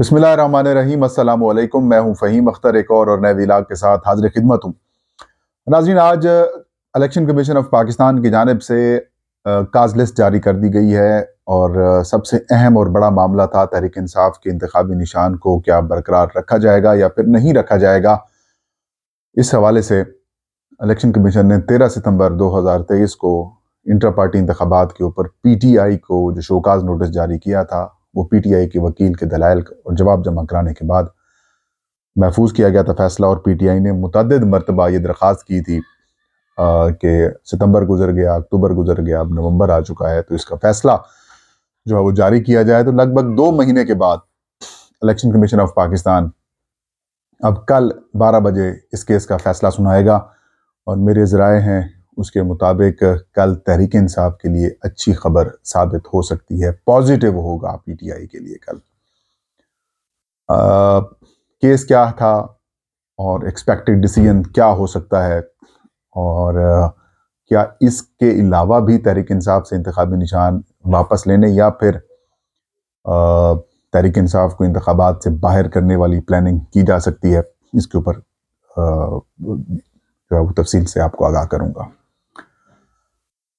बसमिलीम मैं हूं फ़हीम अख्तर एक और और नए विलाग के साथ हाजिर खिदमत हूँ नाजीन आज इलेक्शन कमीशन ऑफ पाकिस्तान की जानब से काज लिस्ट जारी कर दी गई है और सबसे अहम और बड़ा मामला था तहरीक इंसाफ के इंतबी निशान को क्या बरकरार रखा जाएगा या फिर नहीं रखा जाएगा इस हवाले से अलेक्शन कमीशन ने तेरह सितम्बर दो हज़ार तेईस को इंटर पार्टी इंतबात के ऊपर पी टी आई को जो शोकाज नोटिस जारी किया था वो पीटीआई के वकील के दलाइल और जवाब जमा कराने के बाद महफूज किया गया था फैसला और पीटीआई ने मुतद मरतबा ये दरख्वास्त की थी कि सितंबर गुजर गया अक्टूबर गुजर गया अब नवंबर आ चुका है तो इसका फैसला जो है वो जारी किया जाए तो लगभग दो महीने के बाद इलेक्शन कमीशन ऑफ पाकिस्तान अब कल 12 बजे इस केस का फैसला सुनाएगा और मेरे ज़राए हैं उसके मुताबिक कल तहरीक इंसाफ के लिए अच्छी खबर साबित हो सकती है पॉजिटिव होगा पीटीआई के लिए कल आ, केस क्या था और एक्सपेक्टेड डिसीजन क्या हो सकता है और आ, क्या इसके अलावा भी तहरीक इंसाफ से इंतबी निशान वापस लेने या फिर तहरीक इंसाफ को इंतबात से बाहर करने वाली प्लानिंग की जा सकती है इसके ऊपर जो है वो तफसील से आपको आगाह करूँगा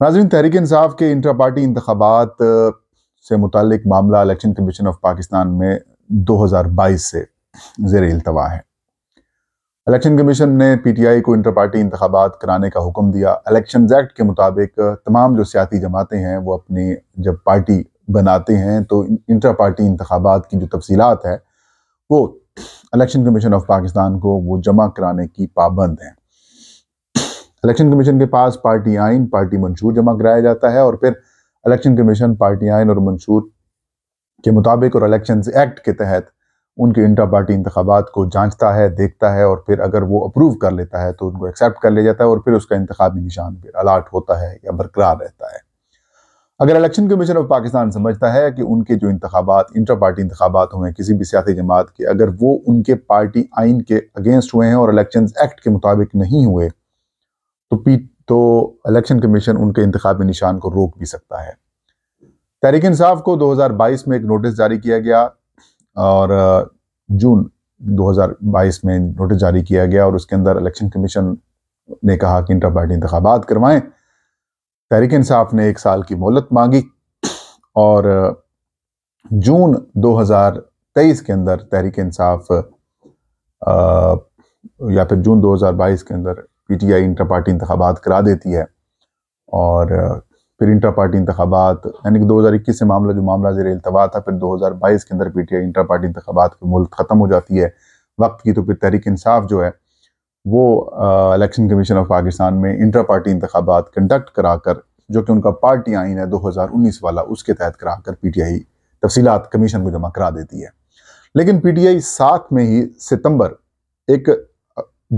नाजरीन तहरीक इंसाफ के इंटर पार्टी इंतबात से मुतक मामला इलेक्शन कमीशन ऑफ पाकिस्तान में 2022 से जेर अल्तवा है इलेक्शन कमीशन ने पी टी आई को इंटर पार्टी इंतबात कराने का हुक्म दिया इलेक्शन एक्ट के मुताबिक तमाम जो सियासी जमातें हैं वो अपनी जब पार्टी बनाते हैं तो इंटर पार्टी इंतबात की जो तफसीत है वो इलेक्शन कमीशन ऑफ पाकिस्तान को वो जमा कराने की पाबंद हैं इलेक्शन कमीशन के पास पार्टी आइन पार्टी मंशूर जमा कराया जाता है और फिर इलेक्शन कमीशन पार्टी आइन और मंशूर के मुताबिक और इलेक्शन एक्ट के तहत उनके इंटर पार्टी इंतबात को जांचता है देखता है और फिर अगर वो अप्रूव कर लेता है तो उनको एक्सेप्ट कर लिया जाता है और फिर उसका इंतबी निशान फिर अलाट होता है या बरकरार रहता है अगर इलेक्शन कमीशन ऑफ पाकिस्तान समझता है कि उनके जो इंतबात इंटर पार्टी इंतबात हुए हैं किसी भी सियासी जमात के अगर वो उनके पार्टी आइन के अगेंस्ट हुए हैं और इलेक्शन एक्ट के मुताबिक नहीं हुए तो पी तो इलेक्शन कमीशन उनके इंतबी निशान को रोक भी सकता है तहरीक इंसाफ को 2022 में एक नोटिस जारी किया गया और जून 2022 में नोटिस जारी किया गया और उसके अंदर इलेक्शन कमीशन ने कहा कि इंटर पार्टी इंतबात करवाएं तहरीक इंसाफ ने एक साल की मोहलत मांगी और जून 2023 के अंदर तहरीक इंसाफ या फिर जून 2022 के अंदर P T I inter party इंतबात करा देती है और फिर इंटर पार्टी इंतबात यानी कि दो हज़ार इक्कीस से मामला जो मामला जेर अल्तवा था फिर दो हज़ार बाईस के अंदर P T I inter party इंतबात की मुल्क ख़त्म हो जाती है वक्त की तो फिर तहरीक इंसाफ जो है वो इलेक्शन कमीशन ऑफ पाकिस्तान में इंटर पार्टी इंतबात कंडक्ट करा कर जो कि उनका पार्टी आइन है दो हज़ार उन्नीस वाला उसके तहत करा कर पी टी आई तफसीत कमीशन को जमा करा देती है लेकिन पी टी आई साथ में ही सितम्बर एक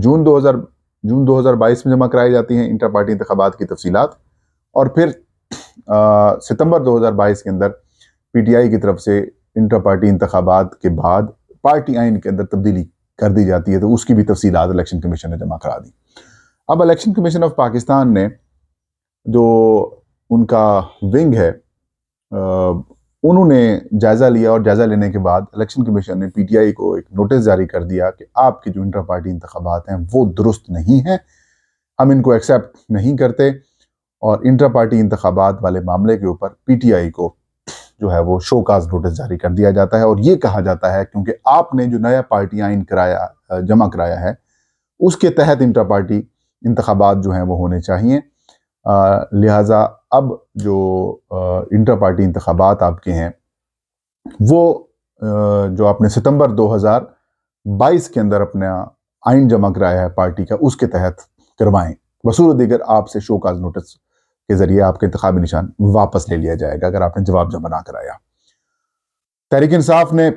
जून दो हज़ार जून 2022 में जमा कराई जाती हैं इंटर पार्टी इंतबात की तफसीत और फिर आ, सितंबर 2022 के अंदर पीटीआई की तरफ से इंटर पार्टी इंतबात के बाद पार्टी आइन के अंदर तब्दीली कर दी जाती है तो उसकी भी तफसीत इलेक्शन कमीशन ने जमा करा दी अब इलेक्शन कमीशन ऑफ पाकिस्तान ने जो उनका विंग है उन्होंने जायज़ा लिया और जायज़ा लेने के बाद इलेक्शन कमीशन ने पीटीआई को एक नोटिस जारी कर दिया कि आपके जो इंटर पार्टी इंतबात हैं वो दुरुस्त नहीं हैं हम इनको एक्सेप्ट नहीं करते और इंटर पार्टी इंतबात वाले मामले के ऊपर पीटीआई को जो है वो शो काज नोटिस जारी कर दिया जाता है और ये कहा जाता है क्योंकि आपने जो नया पार्टी आइन कराया जमा कराया है उसके तहत इंटर पार्टी इंतबात जो हैं वो होने चाहिए लिहाजा अब जो इंटर पार्टी इंतबात आपके हैं वो जो आपने सितंबर 2022 के अंदर अपना आइन जमा कराया है पार्टी का उसके तहत करवाएं वसूल दीगर आपसे शो काज नोटिस के ज़रिए आपके इंतबी निशान वापस ले लिया जाएगा अगर आपने जवाब जमा ना कराया तहरिक इंसाफ ने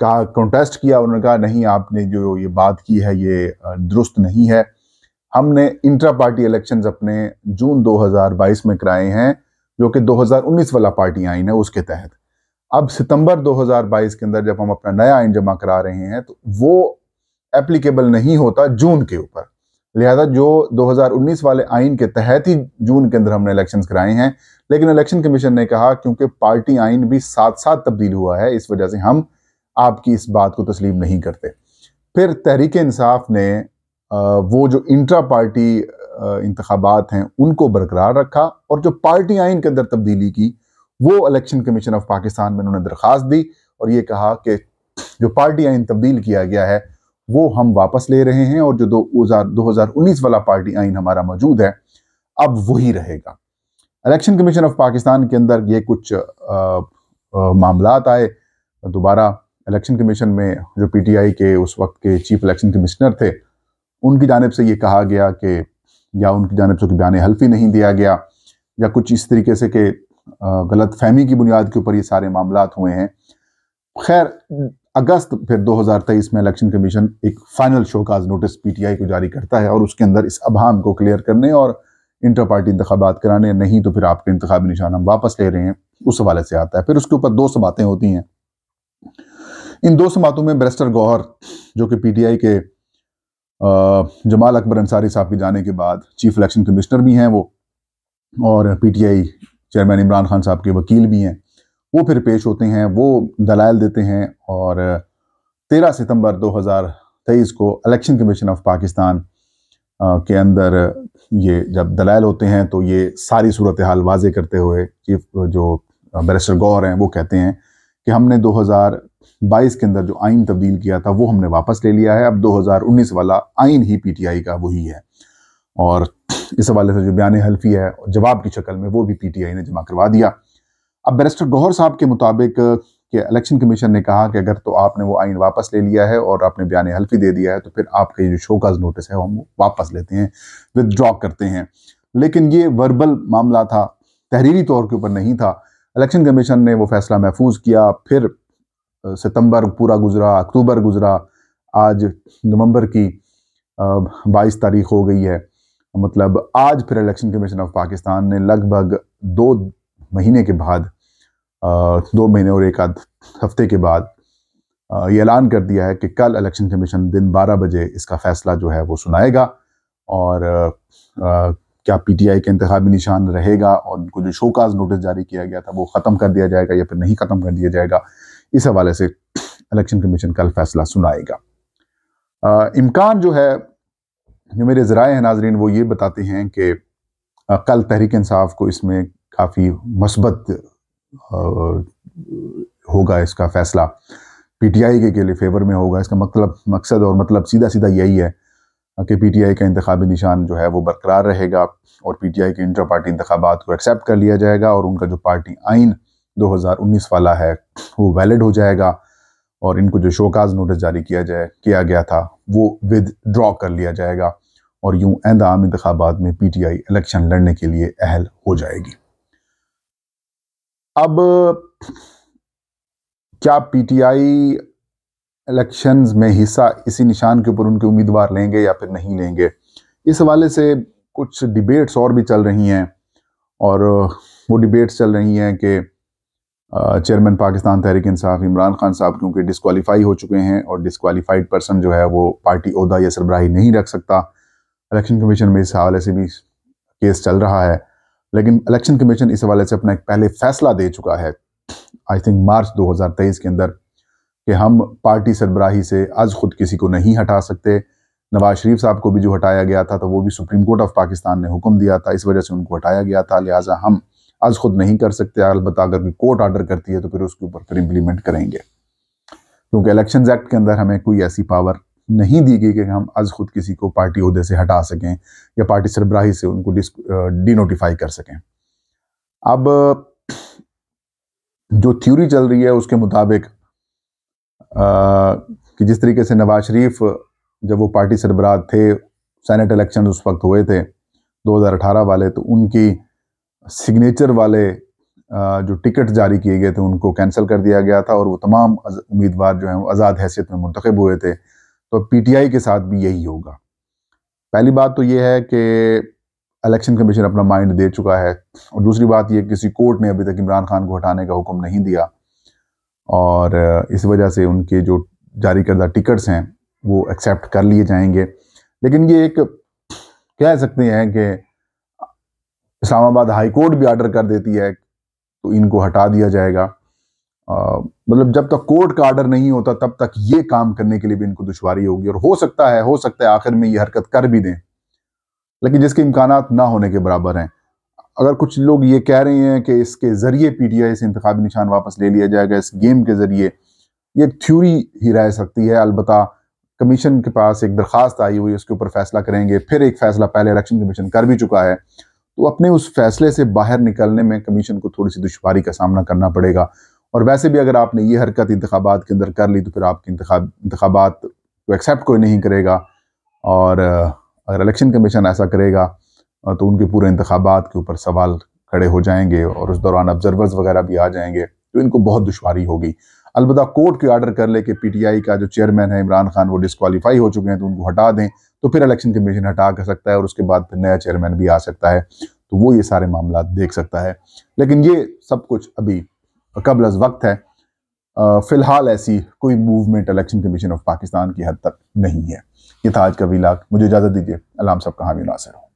कहा कॉन्टेस्ट किया उन्होंने कहा नहीं आपने जो ये बात की है ये दुरुस्त नहीं है हमने इंट्रा पार्टी इलेक्शन अपने जून 2022 में कराए हैं जो कि 2019 वाला पार्टी आइन है उसके तहत अब सितंबर 2022 के अंदर जब हम अपना नया आइन जमा करा रहे हैं तो वो एप्लीकेबल नहीं होता जून के ऊपर लिहाजा जो 2019 वाले आइन के तहत ही जून के अंदर हमने इलेक्शंस कराए हैं लेकिन इलेक्शन कमीशन ने कहा क्योंकि पार्टी आइन भी साथ साथ तब्दील हुआ है इस वजह से हम आपकी इस बात को तस्लीम नहीं करते फिर तहरीक इंसाफ ने वो जो इंट्रा पार्टी इंतबात हैं उनको बरकरार रखा और जो पार्टी आइन के अंदर तब्दीली की वो इलेक्शन कमीशन ऑफ पाकिस्तान में उन्होंने दरख्वास्त दी और ये कहा कि जो पार्टी आइन तब्दील किया गया है वो हम वापस ले रहे हैं और जो दो हज़ार उन्नीस वाला पार्टी आइन हमारा मौजूद है अब वही रहेगा इलेक्शन कमीशन ऑफ पाकिस्तान के अंदर ये कुछ मामला आए दोबारा इलेक्शन कमीशन में जो पीटीआई के उस वक्त के चीफ इलेक्शन कमिश्नर थे उनकी जानब से ये कहा गया कि या उनकी जानब से बयान हल्फी नहीं दिया गया या कुछ इस तरीके से कि गलत फहमी की बुनियाद के ऊपर ये सारे मामला हुए हैं खैर अगस्त फिर 2023 में इलेक्शन कमीशन एक फाइनल शोकाज नोटिस पीटीआई को जारी करता है और उसके अंदर इस अभाम को क्लियर करने और इंटर पार्टी इंतबात कराने नहीं तो फिर आपके इंतबी निशान हम वापस ले रहे हैं उस हवाले से आता है फिर उसके ऊपर दो समातें होती हैं इन दो समातों में बैरिस्टर गौहर जो कि पीटीआई के जमाल अकबर अंसारी साहब के जाने के बाद चीफ इलेक्शन कमिश्नर भी हैं वो और पीटीआई चेयरमैन इमरान खान साहब के वकील भी हैं वो फिर पेश होते हैं वो दलाल देते हैं और तेरह सितंबर 2023 को इलेक्शन कमीशन ऑफ पाकिस्तान के अंदर ये जब दलाल होते हैं तो ये सारी सूरत हाल वाजे करते हुए चीफ जो बैरिस्टर गौर हैं वो कहते हैं कि हमने 2000 बाईस के अंदर जो आइन तब्दील किया था वो हमने वापस ले लिया है अब 2019 वाला आइन ही पीटीआई का वही है और इस हवाले से जो बयान हल्फी है जवाब की शक्ल में वो भी पीटीआई ने जमा करवा दिया अब बैरिस्टर गौहर साहब के मुताबिक कि इलेक्शन कमीशन ने कहा कि अगर तो आपने वो आइन वापस ले लिया है और आपने बयान हल्फी दे दिया है तो फिर आपका ये जो शोकाज नोटिस है हम वापस लेते हैं विदड्रॉ करते हैं लेकिन ये वर्बल मामला था तहरीरी तौर के ऊपर नहीं था इलेक्शन कमीशन ने वो फैसला महफूज किया फिर सितंबर पूरा गुजरा अक्टूबर गुजरा आज नवंबर की बाईस तारीख हो गई है मतलब आज फिर इलेक्शन कमीशन ऑफ पाकिस्तान ने लगभग दो महीने के बाद दो महीने और एक आध हफ्ते के बाद ये ऐलान कर दिया है कि कल इलेक्शन कमीशन दिन 12 बजे इसका फैसला जो है वो सुनाएगा और क्या पीटीआई के इंतबी निशान रहेगा और उनको जो शोकाज नोटिस जारी किया गया था वो ख़त्म कर दिया जाएगा या फिर नहीं ख़त्म कर दिया जाएगा इस हवाले से इलेक्शन कमीशन कल फैसला सुनाएगा इम्कान जो है जो मेरे ज़राए हैं नाजरीन वो ये बताते हैं कि कल तहरीक इंसाफ को इसमें काफ़ी मस्बत होगा इसका फैसला पीटीआई के, के लिए फेवर में होगा इसका मतलब मकसद और मतलब सीधा सीधा यही है कि पीटीआई का इंतबी निशान जो है वो बरकरार रहेगा और पीटीआई के इंटर पार्टी इंतबात को एक्सेप्ट कर लिया जाएगा और उनका जो पार्टी आइन 2019 वाला है वो वैलिड हो जाएगा और इनको जो शोकाज नोटिस जारी किया जाए किया गया था वो विद ड्रॉ कर लिया जाएगा और यूं आंदा आम इंतबात में पीटीआई इलेक्शन लड़ने के लिए अहल हो जाएगी अब क्या पीटीआई इलेक्शंस में हिस्सा इसी निशान के ऊपर उनके उम्मीदवार लेंगे या फिर नहीं लेंगे इस हवाले से कुछ डिबेट्स और भी चल रही हैं और वो डिबेट्स चल रही हैं कि चेयरमैन पाकिस्तान तहरीक इंसाफ इमरान खान साहब क्योंकि डिसकॉलीफाई हो चुके हैं और डिसकॉलीफाइड पर्सन जो है वो पार्टी अहदा या सरबराही नहीं रख सकता इलेक्शन कमीशन में इस हवाले से भी केस चल रहा है लेकिन इलेक्शन कमीशन इस हवाले से अपना एक पहले फैसला दे चुका है आई थिंक मार्च 2023 के अंदर कि हम पार्टी सरबराही से आज खुद किसी को नहीं हटा सकते नवाज शरीफ साहब को भी जो हटाया गया था तो वो भी सुप्रीम कोर्ट ऑफ पाकिस्तान ने हुक्म दिया था इस वजह से उनको हटाया गया था लिहाजा हम आज खुद नहीं कर सकते अलबत् अगर कोई कोर्ट ऑर्डर करती है तो फिर उसके ऊपर फिर इम्प्लीमेंट करेंगे क्योंकि इलेक्शन एक्ट के अंदर हमें कोई ऐसी पावर नहीं दी गई कि हम आज खुद किसी को पार्टी अहदे से हटा सकें या पार्टी सरबराही से उनको डिनोटिफाई कर सकें अब जो थ्योरी चल रही है उसके मुताबिक कि जिस तरीके से नवाज शरीफ जब वो पार्टी सरबराह थे सैनेट इलेक्शन उस वक्त हुए थे 2018 वाले तो उनकी सिग्नेचर वाले जो टिकट जारी किए गए थे उनको कैंसिल कर दिया गया था और वो तमाम उम्मीदवार जो हैं वो आज़ाद हैसियत में मुंतखब हुए थे तो पीटीआई के साथ भी यही होगा पहली बात तो ये है कि इलेक्शन कमीशन अपना माइंड दे चुका है और दूसरी बात ये किसी कोर्ट ने अभी तक इमरान खान को हटाने का हुक्म नहीं दिया और इस वजह से उनके जो जारी करदा टिकट्स हैं वो एक्सेप्ट कर लिए जाएंगे लेकिन ये एक कह सकते हैं कि इस्लामाबाद हाई कोर्ट भी आर्डर कर देती है तो इनको हटा दिया जाएगा मतलब जब तक कोर्ट का आर्डर नहीं होता तब तक ये काम करने के लिए भी इनको दुशारी होगी और हो सकता है हो सकता है आखिर में ये हरकत कर भी दें लेकिन जिसके इम्कान ना होने के बराबर हैं अगर कुछ लोग ये कह रहे हैं कि इसके ज़रिए पी टी आई से इंतबी निशान वापस ले लिया जाएगा इस गेम के ज़रिए ये एक थ्यूरी ही रह सकती है अलबत् कमीशन के पास एक दरख्वास्त आई हुई उसके ऊपर फैसला करेंगे फिर एक फैसला पहले इलेक्शन कमीशन कर भी चुका है तो अपने उस फैसले से बाहर निकलने में कमीशन को थोड़ी सी दुशारी का सामना करना पड़ेगा और वैसे भी अगर आपने ये हरकत इंतबात के अंदर कर ली तो फिर आपके इंतबात को एक्सेप्ट कोई नहीं करेगा और अगर इलेक्शन कमीशन ऐसा करेगा तो उनके पूरे इंतबात के ऊपर सवाल खड़े हो जाएंगे और उस दौरान ऑब्जर्वर्स वगैरह भी आ जाएंगे तो इनको बहुत दुशारी होगी अलबत् कोर्ट के ऑर्डर कर ले कि पीटीआई का जो चेयरमैन है इमरान खान वो डिसक्वालीफाई हो चुके हैं तो उनको हटा दें तो फिर इलेक्शन कमीशन हटा कर सकता है और उसके बाद फिर नया चेयरमैन भी आ सकता है तो वो ये सारे मामला देख सकता है लेकिन ये सब कुछ अभी कबल वक्त है फिलहाल ऐसी कोई movement election commission of Pakistan की हद तक नहीं है ये था आज का वीलाक मुझे इजाज़त दीजिए अलाम सब कहाँ भी नासिर हूँ